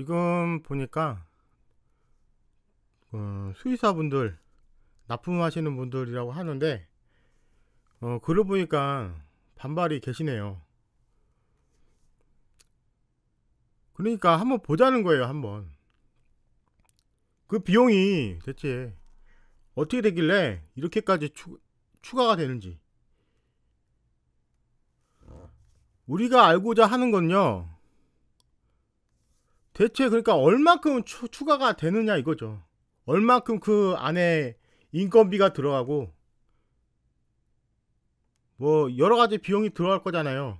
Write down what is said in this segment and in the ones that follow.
지금 보니까 어, 수의사분들 납품하시는 분들이라고 하는데 어, 그러 보니까 반발이 계시네요. 그러니까 한번 보자는 거예요. 한번 그 비용이 대체 어떻게 되길래 이렇게까지 추, 추가가 되는지 우리가 알고자 하는 건요 대체 그러니까 얼만큼 추, 추가가 되느냐 이거죠. 얼만큼 그 안에 인건비가 들어가고 뭐 여러 가지 비용이 들어갈 거잖아요.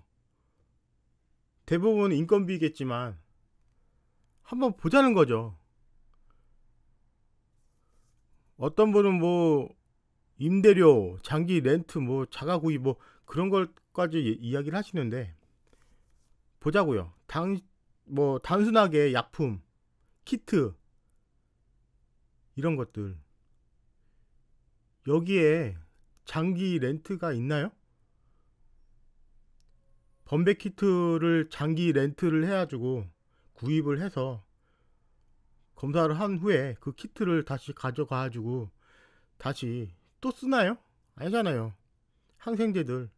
대부분 인건비겠지만 한번 보자는 거죠. 어떤 분은 뭐 임대료, 장기 렌트, 뭐 자가 구입 뭐 그런 걸까지 이야기를 하시는데 보자고요. 당뭐 단순하게 약품, 키트 이런 것들 여기에 장기 렌트가 있나요? 범백 키트를 장기 렌트를 해가지고 구입을 해서 검사를 한 후에 그 키트를 다시 가져가가지고 다시 또 쓰나요? 아니잖아요. 항생제들.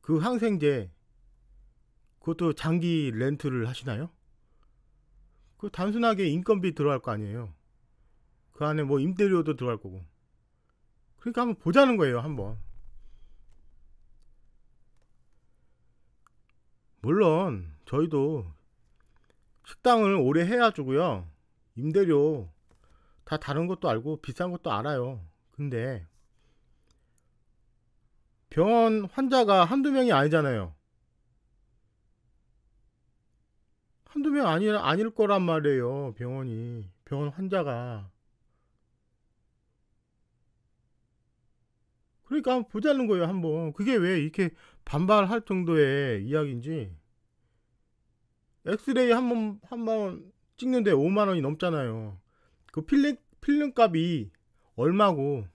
그 항생제 그것도 장기 렌트를 하시나요? 그 단순하게 인건비 들어갈 거 아니에요. 그 안에 뭐 임대료도 들어갈 거고. 그러니까 한번 보자는 거예요, 한번. 물론 저희도 식당을 오래 해야 주고요. 임대료 다 다른 것도 알고 비싼 것도 알아요. 근데 병원 환자가 한두 명이 아니잖아요. 한두 명 아니, 아닐 거란 말이에요. 병원이. 병원 환자가. 그러니까 한번 보자는 거예요. 한번. 그게 왜 이렇게 반발할 정도의 이야기인지. 엑스레이 한 번, 한 번 찍는데 5만원이 넘잖아요. 그 필름, 필름 값이 얼마고,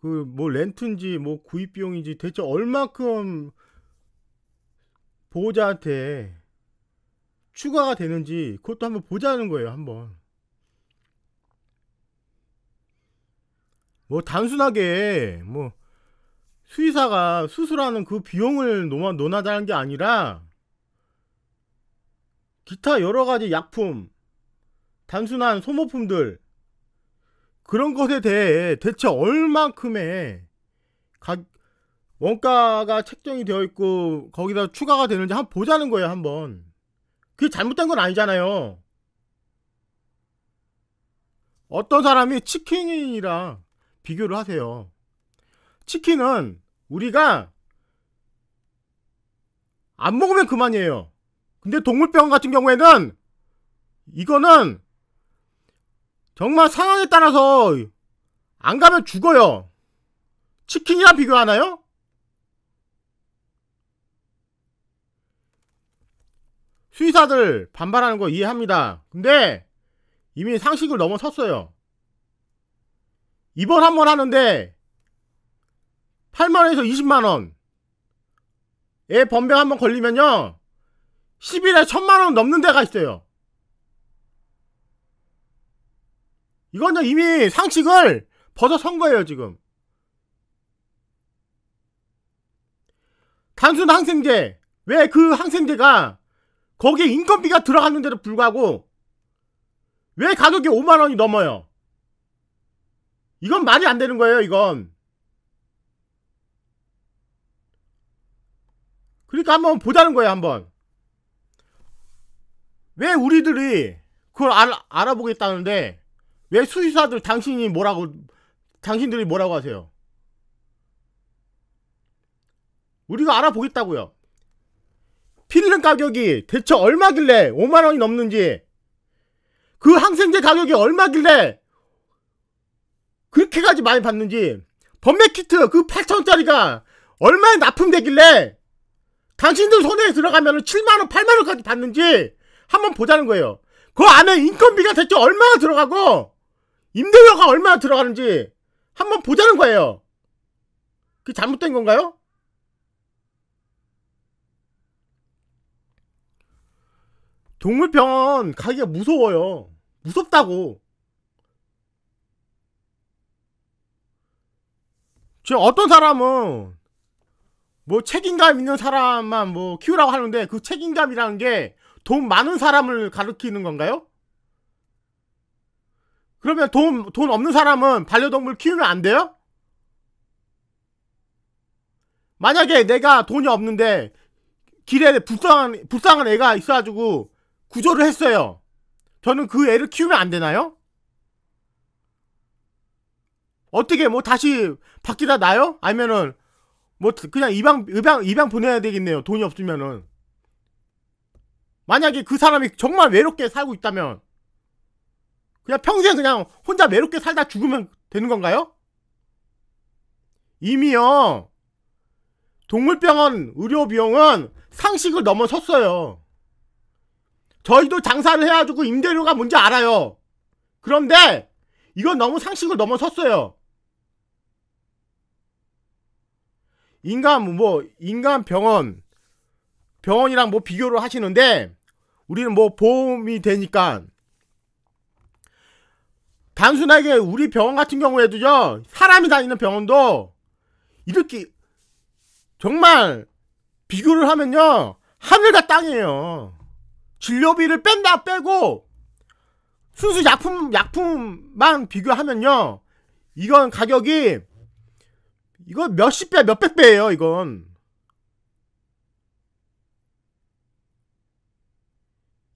그, 뭐, 렌트인지, 뭐, 구입비용인지 대체 얼마큼 보호자한테 추가가 되는지 그것도 한번 보자는 거예요 한번 뭐 단순하게 뭐 수의사가 수술하는 그 비용을 논하자는 게 아니라 기타 여러가지 약품 단순한 소모품들 그런 것에 대해 대체 얼만큼의 각 원가가 책정이 되어 있고 거기다 추가가 되는지 한번 보자는 거예요 한번 그게 잘못된 건 아니잖아요. 어떤 사람이 치킨이랑 비교를 하세요. 치킨은 우리가 안 먹으면 그만이에요. 근데 동물병 원 같은 경우에는 이거는 정말 상황에 따라서 안 가면 죽어요. 치킨이랑 비교하나요? 수의사들 반발하는 거 이해합니다. 근데 이미 상식을 넘어섰어요. 입원 한번 하는데 8만원에서 20만원에 범병한 번 걸리면요. 10일에 1000만원 넘는 데가 있어요. 이건 이미 상식을 벗어선 거예요, 지금. 단순 항생제. 왜 그 항생제가 거기에 인건비가 들어갔는데도 불구하고 왜 가격이 5만원이 넘어요? 이건 말이 안 되는 거예요, 이건. 그러니까 한번 보자는 거예요, 한번. 왜 우리들이 그걸 알아, 알아보겠다는데 왜 수의사들 당신이 뭐라고 당신들이 뭐라고 하세요? 우리가 알아보겠다고요. 필름 가격이 대체 얼마길래 5만원이 넘는지 그 항생제 가격이 얼마길래 그렇게까지 많이 받는지 범맥키트 그 8천원짜리가 얼마에 납품되길래 당신들 손에 들어가면 7만원 8만원까지 받는지 한번 보자는 거예요 그 안에 인건비가 대체 얼마나 들어가고 임대료가 얼마나 들어가는지 한번 보자는 거예요 그게 잘못된 건가요? 동물병원 가기가 무서워요. 무섭다고. 저 어떤 사람은 뭐 책임감 있는 사람만 뭐 키우라고 하는데 그 책임감이라는 게 돈 많은 사람을 가르키는 건가요? 그러면 돈, 돈 없는 사람은 반려동물 키우면 안 돼요? 만약에 내가 돈이 없는데 길에 불쌍한, 불쌍한 애가 있어가지고 구조를 했어요. 저는 그 애를 키우면 안 되나요? 어떻게 뭐 다시 바뀌다 나요? 아니면은 뭐 그냥 입양 입양 입양 보내야 되겠네요. 돈이 없으면은 만약에 그 사람이 정말 외롭게 살고 있다면 그냥 평생 그냥 혼자 외롭게 살다 죽으면 되는 건가요? 이미요 동물병원 의료 비용은 상식을 넘어섰어요. 저희도 장사를 해가지고 임대료가 뭔지 알아요. 그런데 이건 너무 상식을 넘어섰어요. 인간 뭐 인간 병원 병원이랑 뭐 비교를 하시는데 우리는 뭐 보험이 되니까 단순하게 우리 병원 같은 경우에도요 사람이 다니는 병원도 이렇게 정말 비교를 하면요 하늘과 땅이에요. 진료비를 뺀다 빼고 순수 약품 약품만 비교하면요. 이건 가격이 이거 몇십 배, 몇백 배예요, 이건.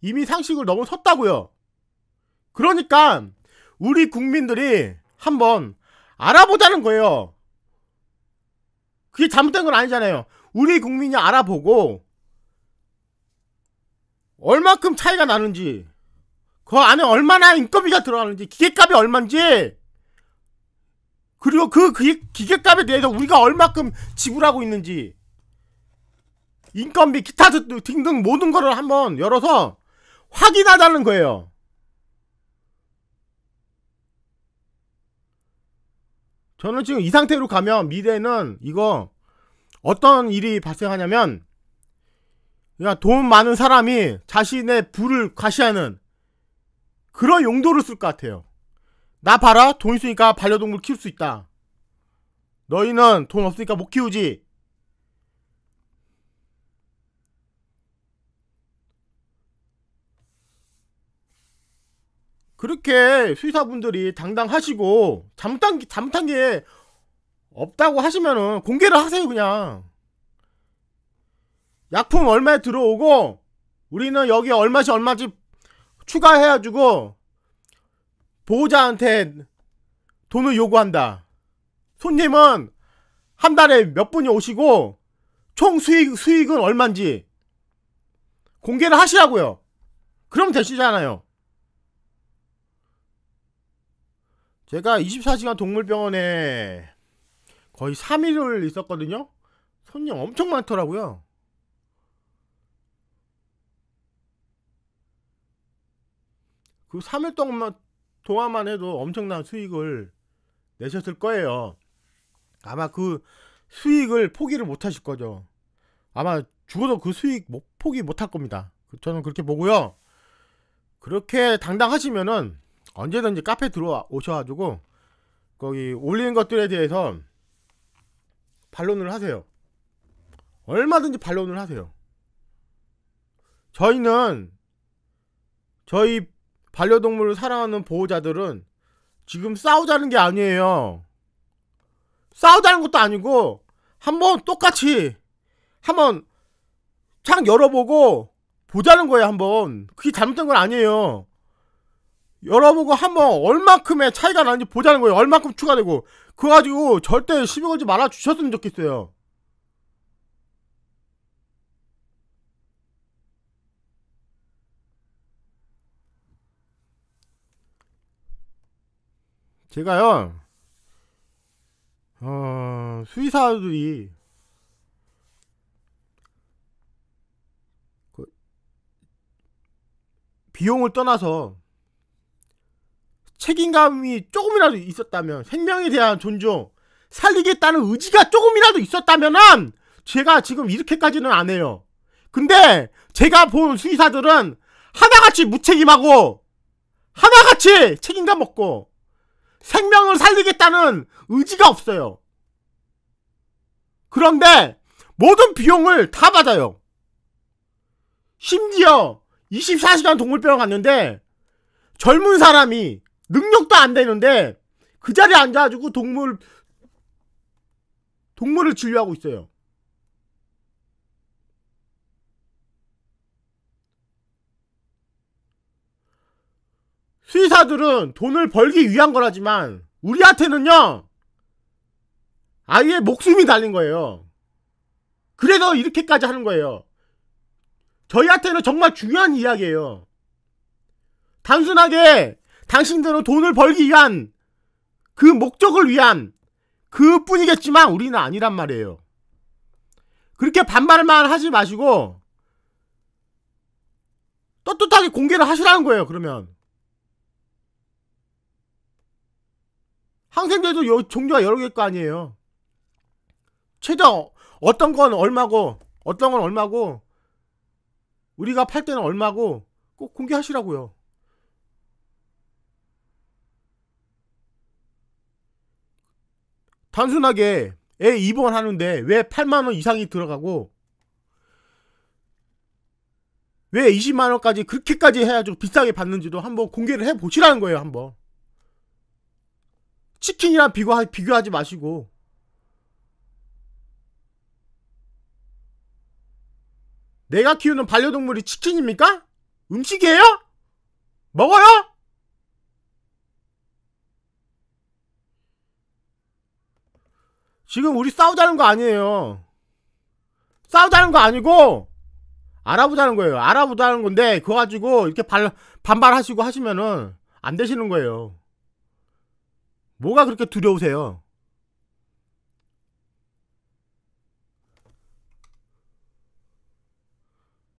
이미 상식을 너무 섰다고요. 그러니까 우리 국민들이 한번 알아보자는 거예요. 그게 잘못된 건 아니잖아요. 우리 국민이 알아보고 얼마큼 차이가 나는지 그 안에 얼마나 인건비가 들어가는지 기계값이 얼만지 그리고 그 기계값에 대해서 우리가 얼마큼 지불하고 있는지 인건비 기타 등등 모든 거를 한번 열어서 확인하자는 거예요. 저는 지금 이 상태로 가면 미래는 이거 어떤 일이 발생하냐면 그돈 많은 사람이 자신의 부를 과시하는 그런 용도를 쓸 것 같아요. 나 봐라 돈 있으니까 반려동물 키울 수 있다. 너희는 돈 없으니까 못 키우지. 그렇게 수의사분들이 당당하시고 잠못한 잘못한 게 없다고 하시면은 공개를 하세요 그냥. 약품 얼마에 들어오고 우리는 여기 얼마씩 얼마씩 추가해가지고 보호자한테 돈을 요구한다. 손님은 한 달에 몇 분이 오시고 총 수익, 수익은 얼만지 공개를 하시라고요. 그럼 되시잖아요. 제가 24시간 동물병원에 거의 3일을 있었거든요. 손님 엄청 많더라고요. 그 3일 동안만 동안만 해도 엄청난 수익을 내셨을 거예요. 아마 그 수익을 포기를 못 하실 거죠. 아마 죽어도 그 수익 못, 포기 못 할 겁니다. 그 저는 그렇게 보고요. 그렇게 당당하시면은 언제든지 카페 들어오셔가지고 거기 올린 것들에 대해서 반론을 하세요. 얼마든지 반론을 하세요. 저희는 저희 반려동물을 사랑하는 보호자들은 지금 싸우자는 게 아니에요. 싸우자는 것도 아니고 한번 똑같이 한번 창 열어보고 보자는 거예요 한번 그게 잘못된 건 아니에요 열어보고 한번 얼만큼의 차이가 나는지 보자는 거예요 얼만큼 추가되고 그거 가지고 절대 시비 걸지 말아 주셨으면 좋겠어요 제가요, 어, 수의사들이 그 비용을 떠나서 책임감이 조금이라도 있었다면 생명에 대한 존중 살리겠다는 의지가 조금이라도 있었다면 제가 지금 이렇게까지는 안 해요. 근데 제가 본 수의사들은 하나같이 무책임하고 하나같이 책임감 없고 생명을 살리겠다는 의지가 없어요. 그런데 모든 비용을 다 받아요. 심지어 24시간 동물병원 갔는데 젊은 사람이 능력도 안 되는데 그 자리에 앉아가지고 동물 동물을 진료하고 있어요. 수의사들은 돈을 벌기 위한 거라지만 우리한테는요 아예 목숨이 달린 거예요 그래서 이렇게까지 하는 거예요 저희한테는 정말 중요한 이야기예요 단순하게 당신들은 돈을 벌기 위한 그 목적을 위한 그 뿐이겠지만 우리는 아니란 말이에요 그렇게 반말만 하지 마시고 떳떳하게 공개를 하시라는 거예요 그러면 항생제도 요, 종류가 여러 개일 거 아니에요. 최저 어떤 건 얼마고 어떤 건 얼마고 우리가 팔 때는 얼마고 꼭 공개하시라고요. 단순하게 애 입원하는데 왜 8만원 이상이 들어가고 왜 20만원까지 그렇게까지 해야죠 비싸게 받는지도 한번 공개를 해보시라는 거예요 한번 치킨이랑 비교하, 비교하지 마시고 내가 키우는 반려동물이 치킨입니까? 음식이에요? 먹어요? 지금 우리 싸우자는 거 아니에요. 싸우자는 거 아니고 알아보자는 거예요. 알아보자는 건데 그거 가지고 이렇게 발, 반발하시고 하시면은 안 되시는 거예요. 뭐가 그렇게 두려우세요?